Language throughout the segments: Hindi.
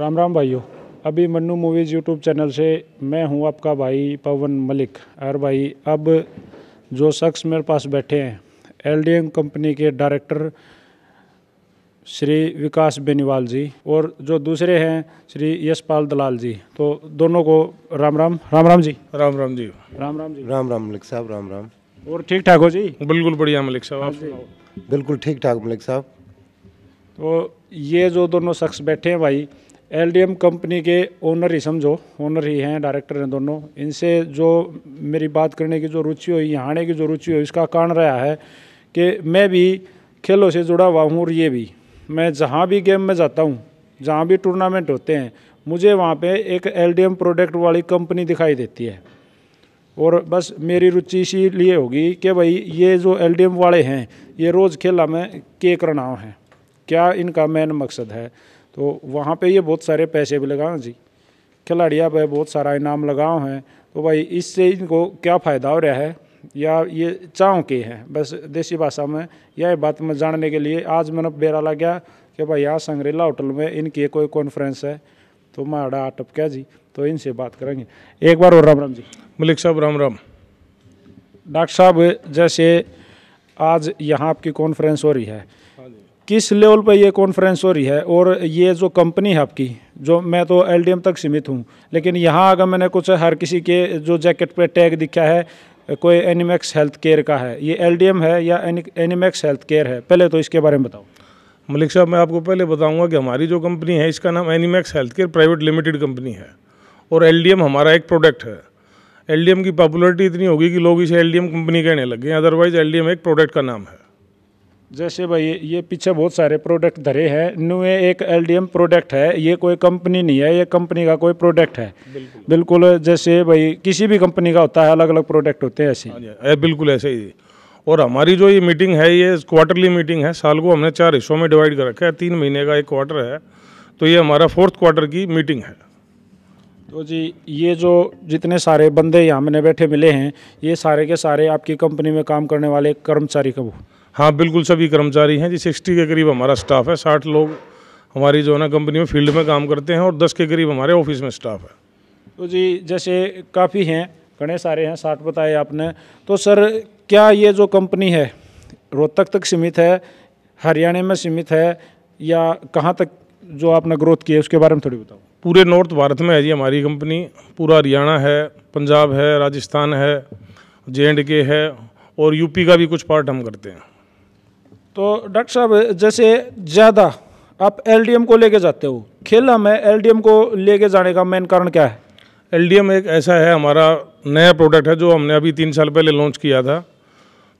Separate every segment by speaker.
Speaker 1: राम राम भाइयों अभी मन्नू मूवीज़ यूट्यूब चैनल से मैं हूं आपका भाई पवन मलिक और भाई अब जो शख्स मेरे पास बैठे हैं एल कंपनी के डायरेक्टर श्री विकास बेनीवाल जी और जो दूसरे हैं श्री यशपाल दलाल जी तो दोनों को राम राम
Speaker 2: राम राम जी राम राम जी राम राम जी राम राम मलिक साहब राम राम
Speaker 1: और ठीक ठाक हो जी बिल्कुल बढ़िया
Speaker 2: मलिक साहब आप हाँ बिल्कुल ठीक ठाक मलिक साहब
Speaker 1: तो ये जो दोनों शख्स बैठे हैं भाई एलडीएम कंपनी के ओनर ही समझो ओनर ही हैं डायरेक्टर हैं दोनों इनसे जो मेरी बात करने की जो रुचि हुई यहाँ आने की जो रुचि हुई इसका कारण रहा है कि मैं भी खेलों से जुड़ा हुआ हूँ और ये भी मैं जहाँ भी गेम में जाता हूँ जहाँ भी टूर्नामेंट होते हैं मुझे वहाँ पे एक एलडीएम प्रोडक्ट वाली कंपनी दिखाई देती है और बस मेरी रुचि इसी लिए होगी कि भाई ये जो एलडीएम वाले हैं ये रोज़ खेला में के करना है क्या इनका मेन मकसद है तो वहाँ पे ये बहुत सारे पैसे भी लगाए जी खिलाड़िया पे बहुत सारा इनाम लगाओ हैं तो भाई इससे इनको क्या फ़ायदा हो रहा है या ये चाँव के हैं बस देसी भाषा में यह बात में जानने के लिए आज मैंने बेरा लगा कि भाई यहाँ संग्रेला होटल में इनकी कोई कॉन्फ्रेंस है तो माड़ा क्या जी तो इनसे बात करेंगे एक बार और राम राम जी मलिक साहब राम राम डॉक्टर साहब जैसे आज यहाँ आपकी कॉन्फ्रेंस हो रही है किस लेवल पर यह कॉन्फ्रेंस हो रही है और ये जो कंपनी है आपकी जो मैं तो एलडीएम तक सीमित हूँ लेकिन यहाँ अगर मैंने कुछ हर किसी के जो जैकेट पे टैग दिखा है कोई एनिमैक्स हेल्थ केयर का है ये एलडीएम है या
Speaker 3: एनिमैक्स हेल्थ केयर है पहले तो इसके बारे में बताओ मलिक साहब मैं आपको पहले बताऊंगा कि हमारी जो कंपनी है इसका नाम Animax health care private limited company है और एल हमारा एक प्रोडक्ट है एल की पॉपुलरिटी इतनी होगी कि लोग इसे एल कंपनी कहने लगे अदरवाइज एल एक प्रोडक्ट का नाम है
Speaker 1: जैसे भाई ये पीछे बहुत सारे प्रोडक्ट धरे हैं न्यू एक एलडीएम प्रोडक्ट है ये कोई कंपनी नहीं है ये कंपनी का कोई प्रोडक्ट है बिल्कुल, जैसे भाई किसी भी कंपनी का होता है अलग अलग प्रोडक्ट होते हैं ऐसे हाँ
Speaker 3: बिल्कुल ऐसे ही और हमारी जो ये मीटिंग है ये क्वार्टरली मीटिंग है साल को हमने चार हिस्सों में डिवाइड कर रखा है तीन महीने का एक क्वार्टर है तो ये हमारा फोर्थ क्वार्टर की मीटिंग है
Speaker 1: तो जी ये जो जितने सारे बंदे यहाँ मैंने बैठे मिले हैं ये सारे के सारे आपकी कंपनी में काम करने वाले कर्मचारी
Speaker 3: कब हाँ बिल्कुल सभी कर्मचारी हैं जी सिक्सटी के करीब हमारा स्टाफ है साठ लोग हमारी जो है ना कंपनी में फील्ड में काम करते हैं और दस के करीब हमारे ऑफिस में स्टाफ है
Speaker 1: तो जी जैसे काफ़ी हैं घने सारे हैं साठ बताए आपने तो सर क्या ये जो कंपनी है रोहतक तक सीमित है हरियाणा में सीमित है या कहाँ तक जो आपने ग्रोथ की है उसके बारे में थोड़ी बताओ
Speaker 3: पूरे नॉर्थ भारत में है जी हमारी कंपनी पूरा हरियाणा है पंजाब है राजस्थान है जे एंड के है और यूपी का भी कुछ पार्ट हम करते हैं
Speaker 1: तो डॉक्टर साहब जैसे ज़्यादा आप एलडीएम को लेके
Speaker 3: जाते हो खेला में एलडीएम को लेके जाने का मेन कारण क्या है एलडीएम एक ऐसा है हमारा नया प्रोडक्ट है जो हमने अभी तीन साल पहले लॉन्च किया था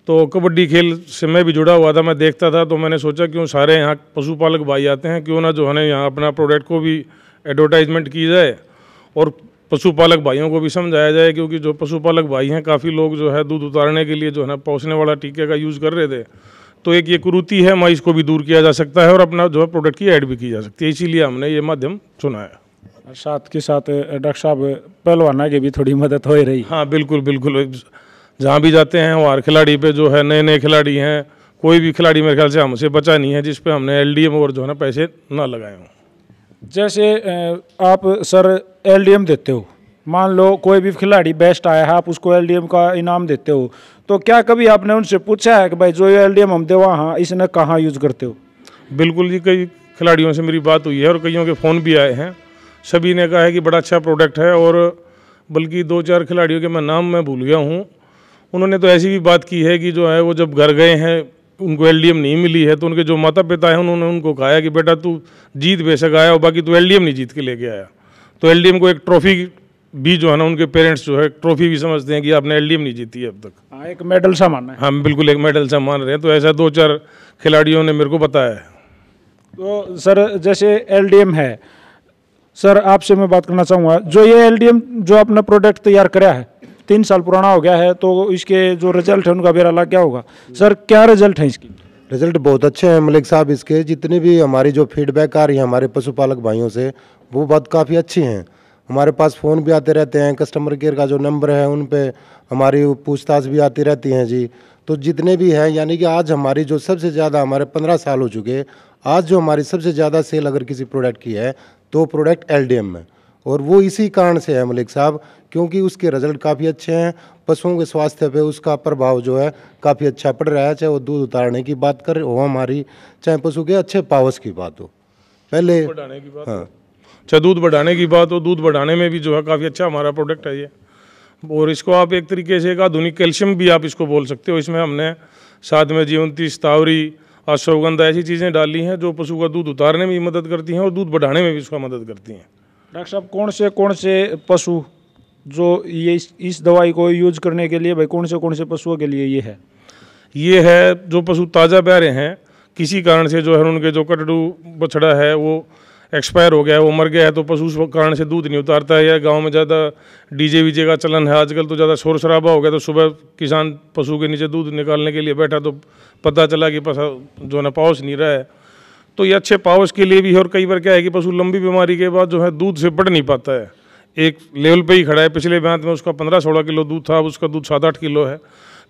Speaker 3: तो कबड्डी खेल से मैं भी जुड़ा हुआ था मैं देखता था तो मैंने सोचा क्यों सारे यहाँ पशुपालक भाई आते हैं क्यों ना जो है यहाँ अपना प्रोडक्ट को भी एडवर्टाइजमेंट की जाए और पशुपालक भाइयों को भी समझाया जाए क्योंकि जो पशुपालक भाई हैं काफ़ी लोग जो है दूध उतारने के लिए जो है ना पहुँचने वाला टीके का यूज़ कर रहे थे तो एक ये कुरूति है मैं इसको भी दूर किया जा सकता है और अपना जो है प्रोडक्ट की ऐड भी की जा सकती है इसीलिए हमने ये माध्यम चुना है
Speaker 1: साथ के साथ डॉक्टर साहब पहलवाना की भी थोड़ी
Speaker 3: मदद हो रही हाँ बिल्कुल बिल्कुल जहाँ भी जाते हैं वहाँ खिलाड़ी पे जो है नए नए खिलाड़ी हैं कोई भी खिलाड़ी मेरे ख्याल से हमसे बचा नहीं है जिस पे हमने एलडीएम और जो है ना पैसे ना लगाए हों
Speaker 1: जैसे आप सर एलडीएम देते हो मान लो कोई भी खिलाड़ी बेस्ट आया है आप उसको एलडीएम का इनाम देते हो तो क्या कभी आपने उनसे पूछा है कि भाई जो एल डी एम हम देवा हाँ इसने कहाँ यूज़ करते हो
Speaker 3: बिल्कुल जी कई खिलाड़ियों से मेरी बात हुई है और कईयों के फ़ोन भी आए हैं सभी ने कहा है कि बड़ा अच्छा प्रोडक्ट है और बल्कि दो चार खिलाड़ियों के मैं नाम मैं भूल गया हूँ उन्होंने तो ऐसी भी बात की है कि जो है वो जब घर गए हैं उनको एल नहीं मिली है तो उनके जो माता पिता हैं उन्होंने उनको कहा है कि बेटा तू जीत बेशक आया और बाकी तू एल नहीं जीत के लेके आया तो एल को एक ट्रॉफ़ी भी जो है ना उनके पेरेंट्स जो है ट्रॉफी भी समझते हैं कि आपने एल नहीं जीती है अब तक हाँ एक मेडल सा मानना है हम बिल्कुल एक मेडल सा मान रहे हैं तो ऐसा दो चार खिलाड़ियों ने मेरे को बताया है तो सर जैसे
Speaker 1: एल है सर आपसे मैं बात करना चाहूँगा जो ये एल जो आपने प्रोडक्ट तैयार कराया है तीन साल पुराना हो गया है तो इसके जो रिजल्ट है उनका बेरा अलग क्या होगा सर
Speaker 2: क्या रिजल्ट है इसकी रिजल्ट बहुत अच्छे हैं मलिक साहब इसके जितने भी हमारी जो फीडबैक आ रही है हमारे पशुपालक भाइयों से वो बात काफ़ी अच्छी हैं हमारे पास फ़ोन भी आते रहते हैं कस्टमर केयर का जो नंबर है उन पर हमारी पूछताछ भी आती रहती हैं जी तो जितने भी हैं यानी कि आज हमारी जो सबसे ज़्यादा हमारे पंद्रह साल हो चुके आज जो हमारी सबसे ज़्यादा सेल अगर किसी प्रोडक्ट की है तो प्रोडक्ट एल डी में और वो इसी कारण से है मलिक साहब क्योंकि उसके रिजल्ट काफ़ी अच्छे हैं पशुओं के स्वास्थ्य पे उसका प्रभाव जो है काफ़ी अच्छा पड़ रहा है चाहे वो दूध उतारने की बात कर हो हमारी चाहे पशु के अच्छे पावस की बात हो पहले
Speaker 3: हाँ चाहे अच्छा, दूध बढ़ाने की बात हो दूध बढ़ाने में भी जो है काफ़ी अच्छा हमारा प्रोडक्ट है ये और इसको आप एक तरीके से एक आधुनिक कैल्शियम भी आप इसको बोल सकते हो इसमें हमने साथ में जीवंती स्तावरी अश्वगंधा ऐसी चीज़ें डाली हैं जो पशु का दूध उतारने में भी मदद करती हैं और दूध बढ़ाने में भी इसका मदद करती हैं
Speaker 1: डॉक्टर साहब कौन से कौन से पशु जो ये इस, दवाई को यूज करने के लिए भाई कौन से कौन से पशुओं के लिए ये
Speaker 3: है ये है जो पशु ताज़ा रहे हैं किसी कारण से जो है उनके जो कटड़ू बछड़ा है वो एक्सपायर हो गया है वो मर गया है तो पशु उस कारण से दूध नहीं उतारता है या गांव में ज़्यादा डीजे वीजे का चलन है आजकल तो ज़्यादा शोर शराबा हो गया तो सुबह किसान पशु के नीचे दूध निकालने के लिए बैठा तो पता चला कि पशा जो है पावस नहीं रहा है तो ये अच्छे पावस के लिए भी है और कई बार क्या है कि पशु लंबी बीमारी के बाद जो है दूध से बढ़ नहीं पाता है एक लेवल पर ही खड़ा है पिछले ब्यांत तो में उसका पंद्रह सोलह किलो दूध था अब उसका दूध सात आठ किलो है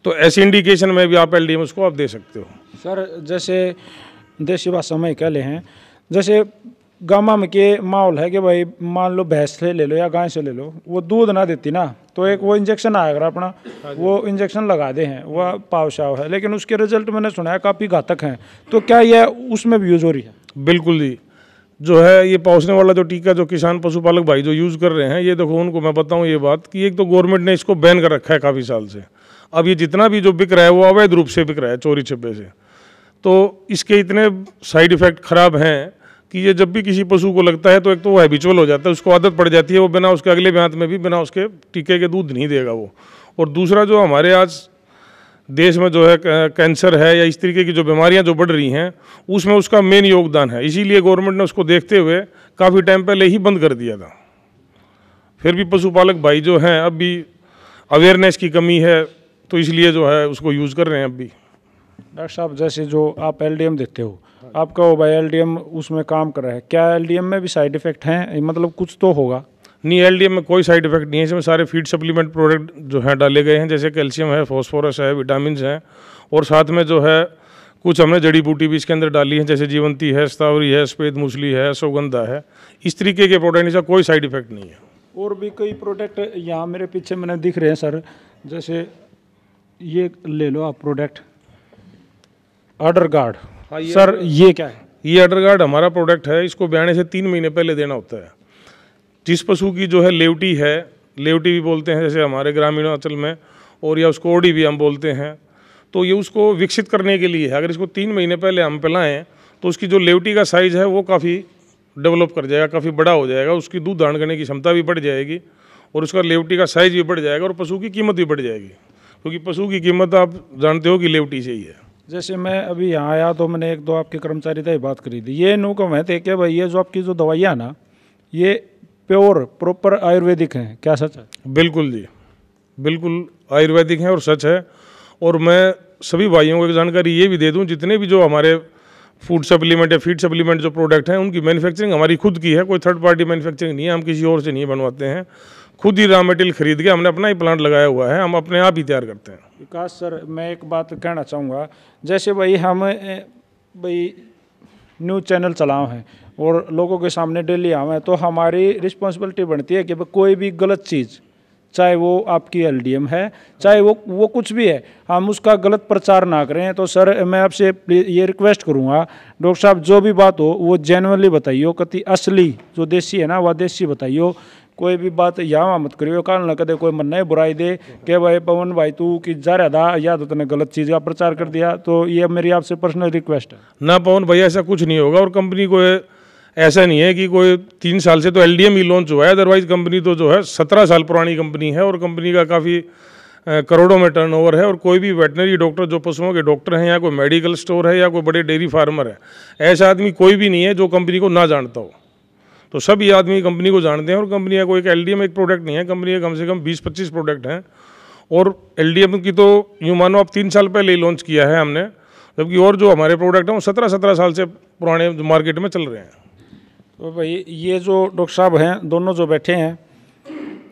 Speaker 3: तो ऐसी इंडिकेशन में भी आप एल उसको आप दे सकते हो
Speaker 1: सर जैसे देश समय कह ले हैं जैसे में के माहौल है कि भाई मान लो भैंस से ले लो या गाय से ले लो वो दूध ना देती ना तो एक वो इंजेक्शन आएगा अपना हाँ वो इंजेक्शन लगा दे हैं वह पावशाव है लेकिन उसके रिजल्ट
Speaker 3: मैंने सुना है काफ़ी घातक हैं तो क्या यह उसमें भी यूज़ हो रही है बिल्कुल जी जो है ये पहुँचने वाला जो टीका जो किसान पशुपालक भाई जो यूज़ कर रहे हैं ये देखो उनको मैं बताऊँ ये बात कि एक तो गवर्नमेंट ने इसको बैन कर रखा है काफ़ी साल से अब ये जितना भी जो बिक रहा है वो अवैध रूप से बिक रहा है चोरी छिपे से तो इसके इतने साइड इफ़ेक्ट ख़राब हैं कि ये जब भी किसी पशु को लगता है तो एक तो वो हैबिचुअल हो जाता है उसको आदत पड़ जाती है वो बिना उसके अगले ब्यांत में भी बिना उसके टीके के दूध नहीं देगा वो और दूसरा जो हमारे आज देश में जो है कैंसर है या इस तरीके की जो बीमारियां जो बढ़ रही हैं उसमें उसका मेन योगदान है इसीलिए गवर्नमेंट ने उसको देखते हुए काफ़ी टाइम पहले ही बंद कर दिया था फिर भी पशुपालक भाई जो हैं अब भी अवेयरनेस की कमी है तो इसलिए जो है उसको यूज़ कर रहे हैं अब भी
Speaker 1: डॉक्टर साहब जैसे जो आप एल देते हो आपका वो भाई एल उसमें काम कर रहा है क्या एल में भी साइड इफ़ेक्ट हैं मतलब कुछ तो होगा
Speaker 3: नहीं एल में कोई साइड इफेक्ट नहीं है इसमें सारे फीड सप्लीमेंट प्रोडक्ट जो हैं डाले गए हैं जैसे कैल्शियम है फॉस्फोरस है विटामिन हैं और साथ में जो है कुछ हमने जड़ी बूटी भी इसके अंदर डाली है जैसे जीवंती है स्तावरी है सफ़ेद मूछली है सौगंधा है इस तरीके के प्रोडक्ट इसका कोई साइड इफेक्ट नहीं है
Speaker 1: और भी कई प्रोडक्ट यहाँ मेरे पीछे मैंने दिख रहे हैं सर जैसे ये ले लो आप प्रोडक्ट
Speaker 3: आर्डर गार्ड हाँ, सर ये क्या है ये अडर गार्ड हमारा प्रोडक्ट है इसको ब्याने से तीन महीने पहले देना होता है जिस पशु की जो है लेवटी है लेवटी भी बोलते हैं जैसे हमारे ग्रामीण अंचल में और या उसको ओडी भी हम बोलते हैं तो ये उसको विकसित करने के लिए है अगर इसको तीन महीने पहले हम पिलाएँ तो उसकी जो लेवटी का साइज़ है वो काफ़ी डेवलप कर जाएगा काफ़ी बड़ा हो जाएगा उसकी दूध धारण करने की क्षमता भी बढ़ जाएगी और उसका लेवटी का साइज़ भी बढ़ जाएगा और पशु की कीमत भी बढ़ जाएगी क्योंकि पशु की कीमत आप जानते हो कि लेवटी से ही है
Speaker 1: जैसे मैं अभी यहाँ आया तो मैंने एक दो आपके कर्मचारी थे बात करी थी ये नो कम है थे क्या भाई ये जो आपकी
Speaker 3: जो दवाइयाँ ना ये प्योर प्रॉपर आयुर्वेदिक हैं क्या सच है बिल्कुल जी बिल्कुल आयुर्वेदिक हैं और सच है और मैं सभी भाइयों को एक जानकारी ये भी दे दूं जितने भी जो हमारे फूड सप्लीमेंट या फीड सप्लीमेंट जो प्रोडक्ट हैं उनकी मैन्युफैक्चरिंग हमारी खुद की है कोई थर्ड पार्टी मैन्युफैक्चरिंग नहीं है हम किसी और से नहीं बनवाते हैं खुद ही रॉ मेटेरियल खरीद के हमने अपना ही प्लांट लगाया हुआ है हम अपने आप ही तैयार करते हैं
Speaker 1: विकास सर मैं एक बात कहना चाहूँगा जैसे भाई हम भाई न्यूज़ चैनल चलाओ हैं और लोगों के सामने डेली आवे तो हमारी रिस्पॉन्सिबिलिटी बनती है कि कोई भी गलत चीज़ चाहे वो आपकी एलडीएम है चाहे वो वो कुछ भी है हम उसका गलत प्रचार ना करें तो सर मैं आपसे ये रिक्वेस्ट करूँगा डॉक्टर साहब जो भी बात हो वो जेनवनली बताइयो कति असली जो देसी है ना वह देसी बताइयो कोई भी बात यहाँ मत करियो कल ना कदे कोई मन नहीं बुराई दे कि भाई पवन भाई तू कि जा रहा था या तो तूने गलत चीज़ का प्रचार कर दिया तो
Speaker 3: ये मेरी आपसे पर्सनल रिक्वेस्ट है ना पवन भाई ऐसा कुछ नहीं होगा और कंपनी को ऐसा नहीं है कि कोई तीन साल से तो एल डी एम ही लॉन्च हुआ है अदरवाइज़ कंपनी तो जो है सत्रह साल पुरानी कंपनी है और कंपनी का काफ़ी करोड़ों में टर्नओवर है और कोई भी वेटनरी डॉक्टर जो पशुओं के डॉक्टर हैं या कोई मेडिकल स्टोर है या कोई बड़े डेयरी फार्मर है ऐसा आदमी कोई भी नहीं है जो कंपनी को ना जानता हो तो सभी आदमी कंपनी को जानते हैं और कंपनी का कोई एक एल e एक प्रोडक्ट नहीं है कंपनी का कम से कम बीस पच्चीस प्रोडक्ट हैं और एल डी एम की तो यूँ मानो आप तीन साल पहले ही लॉन्च किया है हमने जबकि और जो हमारे प्रोडक्ट हैं वो सत्रह सत्रह साल से पुराने मार्केट में चल रहे हैं तो भाई ये जो डॉक्टर साहब हैं दोनों जो बैठे हैं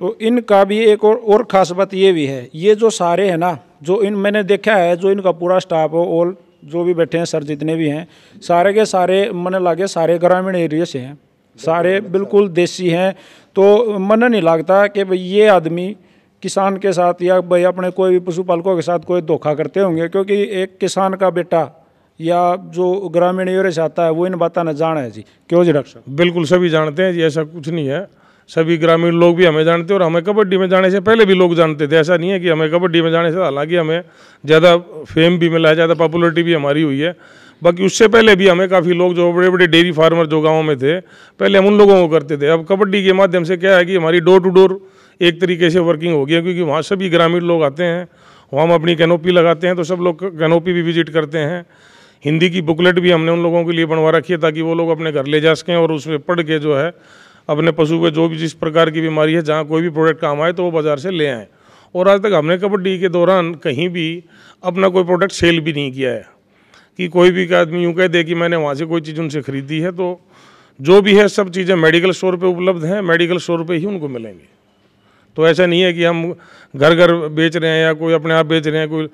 Speaker 3: तो इनका भी एक और
Speaker 1: और ख़ास बात ये भी है ये जो सारे हैं ना जो इन मैंने देखा है जो इनका पूरा स्टाफ हो ऑल जो भी बैठे हैं सर जितने भी हैं सारे के सारे मन लागे सारे ग्रामीण एरिया से हैं सारे बिल्कुल देसी हैं तो मन नहीं लगता कि भाई ये आदमी किसान के साथ या भाई अपने कोई भी पशुपालकों के साथ कोई धोखा करते होंगे क्योंकि एक किसान का बेटा या जो ग्रामीण एरिया से आता है वो इन बातों ने जाना है जी क्यों जी डॉक्टर
Speaker 3: बिल्कुल सभी जानते हैं जी ऐसा कुछ नहीं है सभी ग्रामीण लोग भी हमें जानते हैं और हमें कबड्डी में जाने से पहले भी लोग जानते थे ऐसा नहीं है कि हमें कबड्डी में जाने से हालांकि हमें ज़्यादा फेम भी मिला है ज़्यादा पॉपुलरिटी भी हमारी हुई है बाकी उससे पहले भी हमें काफ़ी लोग जो बड़े बड़े डेयरी फार्मर जो गाँव में थे पहले हम उन लोगों को करते थे अब कबड्डी के माध्यम से क्या है कि हमारी डोर टू डोर एक तरीके से वर्किंग होगी क्योंकि वहाँ सभी ग्रामीण लोग आते हैं वहाँ हम अपनी कैनोपी लगाते हैं तो सब लोग कैनोपी भी विजिट करते हैं हिंदी की बुकलेट भी हमने उन लोगों के लिए बनवा रखी है ताकि वो लोग अपने घर ले जा सकें और उसमें पढ़ के जो है अपने पशु पे जो भी जिस प्रकार की बीमारी है जहाँ कोई भी प्रोडक्ट काम आए तो वो बाज़ार से ले आएँ और आज तक हमने कबड्डी के दौरान कहीं भी अपना कोई प्रोडक्ट सेल भी नहीं किया है कि कोई भी आदमी यूँ कह दे कि मैंने वहाँ से कोई चीज़ उनसे खरीदी है तो जो भी है सब चीज़ें मेडिकल स्टोर पे उपलब्ध हैं मेडिकल स्टोर पे ही उनको मिलेंगे तो ऐसा नहीं है कि हम घर घर बेच रहे हैं या कोई अपने आप बेच रहे हैं कोई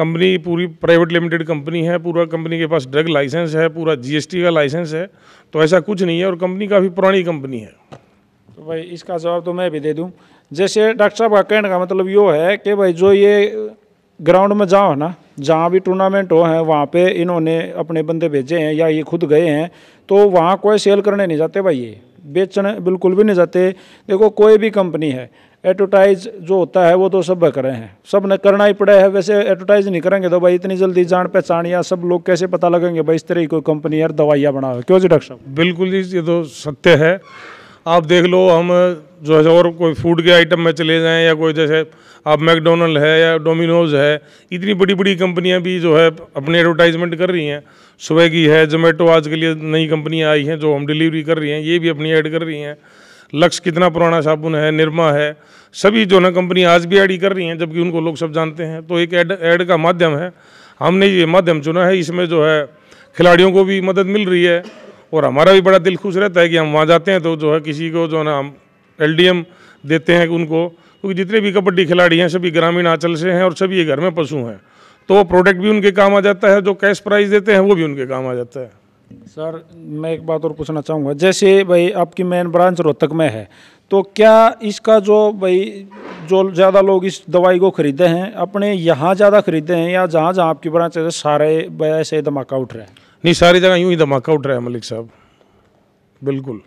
Speaker 3: कंपनी पूरी प्राइवेट लिमिटेड कंपनी है पूरा कंपनी के पास ड्रग लाइसेंस है पूरा जीएसटी का लाइसेंस है तो ऐसा कुछ नहीं है और कंपनी काफ़ी पुरानी कंपनी है
Speaker 1: तो भाई इसका जवाब तो मैं भी दे दूँ जैसे डॉक्टर साहब का कहने का मतलब यो है कि भाई जो ये ग्राउंड में जाओ ना जहाँ भी टूर्नामेंट हो हैं वहाँ पे इन्होंने अपने बंदे भेजे हैं या ये खुद गए हैं तो वहाँ कोई सेल करने नहीं जाते भाई ये बेचने बिल्कुल भी नहीं जाते देखो कोई भी कंपनी है एडवर्टाइज जो होता है वो तो सब रहे हैं सब ने करना ही पड़ा है वैसे एडवर्टाइज नहीं करेंगे तो भाई इतनी जल्दी जान पहचान या सब लोग कैसे पता लगेंगे भाई इस तरह की कोई कंपनी यार दवाइयाँ बना क्यों जी डॉक्टर साहब
Speaker 3: बिल्कुल जी ये तो सत्य है आप देख लो हम जो है और कोई फूड के आइटम में चले जाएँ या कोई जैसे आप मैकडोनल्ड है या डोमिनोज है इतनी बड़ी बड़ी कंपनियाँ भी जो है अपने एडवर्टाइजमेंट कर रही हैं स्वेगी है जोमेटो आज के लिए नई कंपनियाँ आई हैं जो हम डिलीवरी कर रही हैं ये भी अपनी ऐड कर रही हैं लक्स कितना पुराना साबुन है निरमा है सभी जो ना कंपनी आज भी ऐड ही कर रही हैं जबकि उनको लोग सब जानते हैं तो एक ऐड ऐड का माध्यम है हमने ये माध्यम चुना है इसमें जो है खिलाड़ियों को भी मदद मिल रही है और हमारा भी बड़ा दिल खुश रहता है कि हम वहाँ जाते हैं तो जो है किसी को जो है ना हम एल देते हैं उनको क्योंकि जितने भी कबड्डी खिलाड़ी हैं सभी ग्रामीण आंचल से हैं और सभी घर में पशु हैं तो वो प्रोडक्ट भी उनके काम आ जाता है जो कैश प्राइज़ देते हैं वो भी उनके काम आ जाता है
Speaker 1: सर मैं एक बात और पूछना चाहूँगा जैसे भाई आपकी मेन ब्रांच रोहतक में है तो क्या इसका जो भाई जो ज़्यादा लोग इस दवाई को ख़रीदे हैं अपने यहाँ ज़्यादा ख़रीदे हैं या जहाँ जहाँ आपकी ब्रांच है सारे
Speaker 3: ऐसे धमाका उठ रहे हैं नहीं सारी जगह यूँ ही धमाका उठ रहा है मलिक साहब बिल्कुल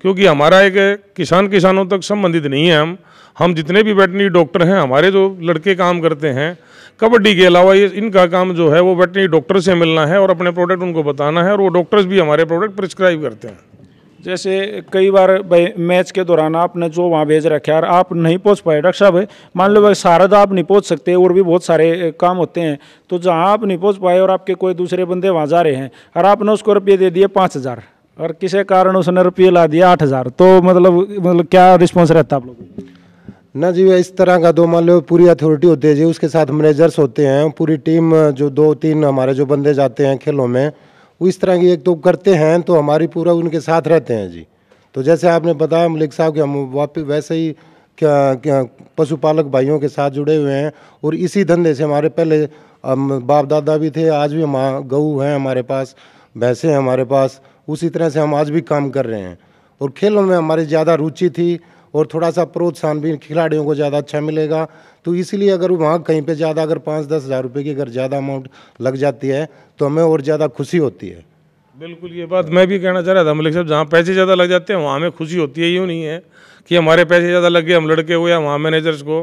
Speaker 3: क्योंकि हमारा एक किसान किसानों तक संबंधित नहीं है हम हम जितने भी वेटनरी डॉक्टर हैं हमारे जो लड़के काम करते हैं कबड्डी के अलावा ये इनका काम जो है वो वेटनरी डॉक्टर से मिलना है और अपने प्रोडक्ट उनको बताना है और वो डॉक्टर्स भी हमारे प्रोडक्ट प्रिस्क्राइब करते हैं जैसे कई बार मैच के दौरान आपने जो वहाँ भेज रखा यार आप नहीं पहुँच पाए डॉक्टर साहब
Speaker 1: मान लो भाई शारद तो आप नहीं पहुँच सकते और भी बहुत सारे काम होते हैं तो जहाँ आप नहीं पहुँच पाए और आपके कोई दूसरे बंदे वहाँ जा रहे हैं और आपने उसको रुपये दे दिए पाँच हज़ार और किसी कारण उसने रुपये ला दिया आठ हज़ार तो मतलब मतलब क्या रिस्पॉन्स रहता आप लोगों
Speaker 2: ना जी इस तरह का दो मान लो पूरी अथॉरिटी होती है जी उसके साथ मैनेजर्स होते हैं पूरी टीम जो दो तीन हमारे जो बंदे जाते हैं खेलों में वो इस तरह की एक तो करते हैं तो हमारी पूरा उनके साथ रहते हैं जी तो जैसे आपने बताया मलिक साहब कि हम वापस वैसे ही क्या पशुपालक भाइयों के साथ जुड़े हुए हैं और इसी धंधे से हमारे पहले हम बाप दादा भी थे आज भी हम गऊ हैं हमारे पास भैंसे हैं हमारे पास उसी तरह से हम आज भी काम कर रहे हैं और खेलों में हमारी ज़्यादा रुचि थी और थोड़ा सा प्रोत्साहन भी खिलाड़ियों को ज़्यादा अच्छा मिलेगा तो इसलिए अगर वहाँ कहीं पे ज़्यादा अगर पाँच दस हज़ार रुपये की अगर ज़्यादा अमाउंट लग जाती है तो हमें और ज़्यादा खुशी होती है
Speaker 3: बिल्कुल ये बात मैं भी कहना चाह रहा था मलिक साहब जहाँ पैसे ज़्यादा लग जाते हैं वहाँ हमें खुशी होती है यूँ नहीं है कि हमारे पैसे ज़्यादा लग गए हम लड़के हो या वहाँ मैनेजर्स को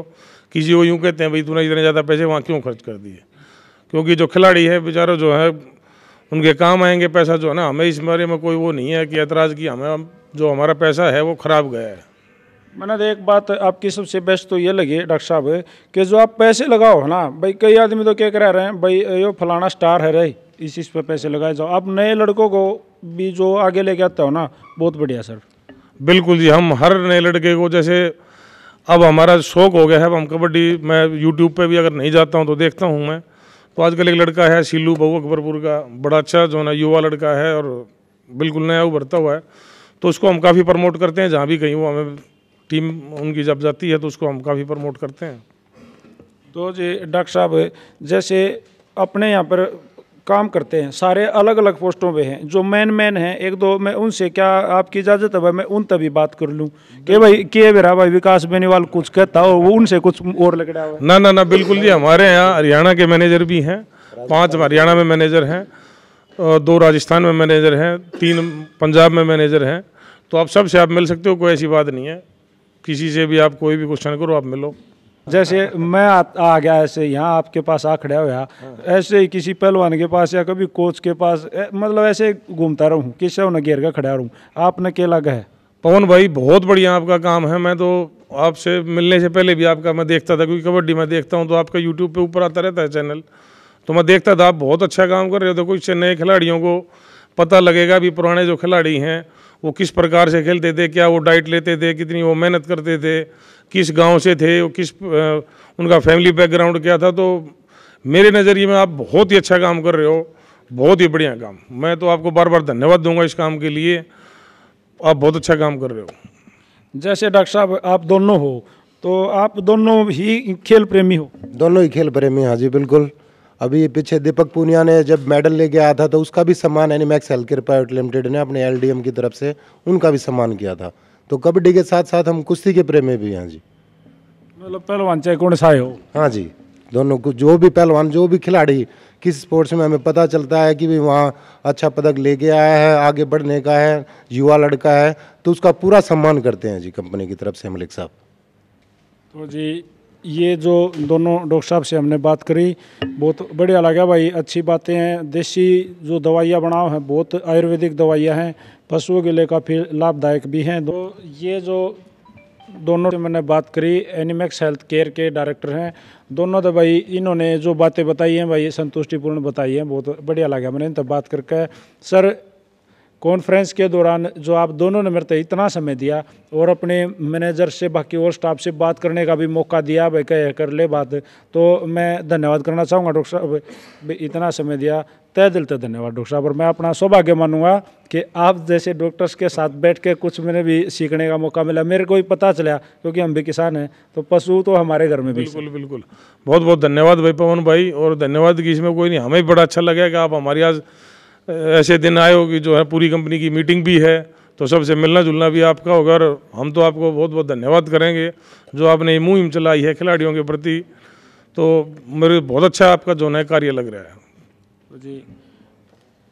Speaker 3: किसी को यूँ कहते हैं भाई तूने इतने ज़्यादा पैसे वहाँ क्यों खर्च कर दिए क्योंकि जो खिलाड़ी है बेचारे जो है उनके काम आएंगे पैसा जो है ना हमें इस बारे में कोई वो नहीं है कि ऐतराज़ कि हमें जो हमारा पैसा है वो ख़राब गया है मैंने एक बात आपकी सबसे बेस्ट तो ये लगी
Speaker 1: डॉक्टर साहब कि जो आप पैसे लगाओ है ना भाई कई आदमी तो क्या करा रहे हैं भाई यो फलाना स्टार है रही इस चीज़ पर पैसे लगाए जाओ आप नए लड़कों को भी जो आगे लेके आते हो ना बहुत बढ़िया
Speaker 3: सर बिल्कुल जी हम हर नए लड़के को जैसे अब हमारा शौक हो गया है अब हम कबड्डी मैं यूट्यूब पर भी अगर नहीं जाता हूँ तो देखता हूँ मैं तो आजकल एक लड़का है सीलू बहू अकबरपुर का बड़ा अच्छा जो ना युवा लड़का है और बिल्कुल नया उभरता हुआ है तो उसको हम काफ़ी प्रमोट करते हैं जहाँ भी कहीं वो हमें टीम उनकी जब जाती है तो उसको हम काफ़ी प्रमोट करते हैं
Speaker 1: तो जी डॉक्टर साहब जैसे अपने यहाँ पर काम करते हैं सारे अलग अलग पोस्टों पे हैं जो मैन मैन हैं एक दो मैं उनसे क्या आपकी इजाज़त है भाई मैं उन तभी बात कर लूँ के भाई के मेरा भाई विकास बेनीवाल कुछ कहता हो वो उनसे कुछ और लगड़ा हुआ
Speaker 3: ना ना ना बिल्कुल जी हमारे यहाँ हरियाणा के मैनेजर भी हैं पाँच हरियाणा में मैनेजर हैं दो राजस्थान में मैनेजर हैं तीन पंजाब में मैनेजर हैं तो आप सबसे आप मिल सकते हो कोई ऐसी बात नहीं है किसी से भी आप कोई भी क्वेश्चन करो आप मिलो
Speaker 1: जैसे मैं आ, आ गया ऐसे यहाँ आपके पास आ खड़ा हुआ ऐसे ही किसी पहलवान के पास या कभी कोच के पास ए, मतलब ऐसे घूमता रहूँ किसी उन्हें घेर का खड़ा रहूँ आपने के लगा
Speaker 3: है पवन भाई बहुत बढ़िया आपका काम है मैं तो आपसे मिलने से पहले भी आपका मैं देखता था क्योंकि कबड्डी मैं देखता हूँ तो आपका यूट्यूब पे ऊपर आता रहता है चैनल तो मैं देखता था आप बहुत अच्छा काम कर रहे हो देखो इससे नए खिलाड़ियों को पता लगेगा भी पुराने जो खिलाड़ी हैं वो किस प्रकार से खेलते थे क्या वो डाइट लेते थे कितनी वो मेहनत करते थे किस गांव से थे वो किस उनका फैमिली बैकग्राउंड क्या था तो मेरे नज़रिए में आप बहुत ही अच्छा काम कर रहे हो बहुत ही बढ़िया काम मैं तो आपको बार बार धन्यवाद दूंगा इस काम के लिए आप बहुत अच्छा काम कर रहे हो जैसे डॉक्टर साहब आप दोनों हो
Speaker 2: तो आप दोनों ही खेल प्रेमी हो दोनों ही खेल प्रेमी हाँ जी बिल्कुल अभी पीछे दीपक पूनिया ने जब मेडल लेके आया था तो उसका भी सम्मान एनिमैक्स केयर प्राइवेट लिमिटेड ने अपने एलडीएम की तरफ से उनका भी सम्मान किया था तो कबड्डी के साथ साथ हम कुश्ती के प्रेमी भी हैं जी मतलब पहलवान चाहे कौन सा हो हाँ जी दोनों को जो भी पहलवान जो भी खिलाड़ी किस स्पोर्ट्स में हमें पता चलता है कि भी वहाँ अच्छा पदक लेके आया है आगे बढ़ने का है युवा लड़का है तो उसका पूरा सम्मान करते हैं जी कंपनी की तरफ से मलिक साहब
Speaker 1: तो जी ये जो दोनों डॉक्टर साहब से हमने बात करी बहुत बढ़िया लगा भाई अच्छी बातें हैं देसी जो दवाइयाँ बनाओ हैं बहुत आयुर्वेदिक दवाइयाँ हैं पशुओं के लिए काफ़ी लाभदायक भी हैं तो ये जो दोनों से मैंने बात करी एनिमेक्स हेल्थ केयर के डायरेक्टर हैं दोनों तो भाई इन्होंने जो बातें बताई हैं भाई संतुष्टिपूर्ण बताई हैं बहुत बढ़िया लगा मैंने तब बात करके सर कॉन्फ्रेंस के दौरान जो आप दोनों ने मेरे तो इतना समय दिया और अपने मैनेजर से बाकी और स्टाफ से बात करने का भी मौका दिया भाई कह कर ले बात तो मैं धन्यवाद करना चाहूँगा डॉक्टर साहब इतना समय दिया तय दिल तय धन्यवाद डॉक्टर साहब और मैं अपना सौभाग्य मानूंगा कि आप जैसे डॉक्टर्स के साथ बैठ के कुछ मैंने भी सीखने का मौका मिला मेरे को भी पता चला क्योंकि हम भी किसान हैं तो पशु तो हमारे घर में
Speaker 3: बिल्कुल बिल्कुल बहुत बहुत धन्यवाद भाई पवन भाई और धन्यवाद कि इसमें कोई नहीं हमें बड़ा अच्छा लगे कि आप हमारी आज ऐसे दिन आए हो कि जो है पूरी कंपनी की मीटिंग भी है तो सबसे मिलना जुलना भी आपका होगा और हम तो आपको बहुत बहुत धन्यवाद करेंगे जो आपने ये मुहिम चलाई है खिलाड़ियों के प्रति तो मेरे बहुत अच्छा आपका जो है कार्य लग रहा है
Speaker 1: जी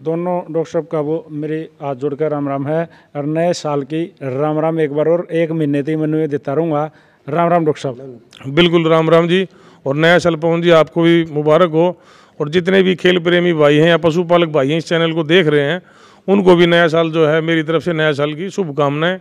Speaker 1: दोनों डॉक्टर साहब का वो मेरे हाथ जोड़ कर राम राम है और नए साल की राम राम एक बार और एक महीने तक मैं ये देता रहूँगा राम राम डॉक्टर साहब
Speaker 3: बिल्कुल राम राम जी और नया साल पवन जी आपको भी मुबारक हो और जितने भी खेल प्रेमी भाई हैं या पशुपालक भाई हैं इस चैनल को देख रहे हैं उनको भी नया साल जो है मेरी तरफ से नया साल की शुभकामनाएँ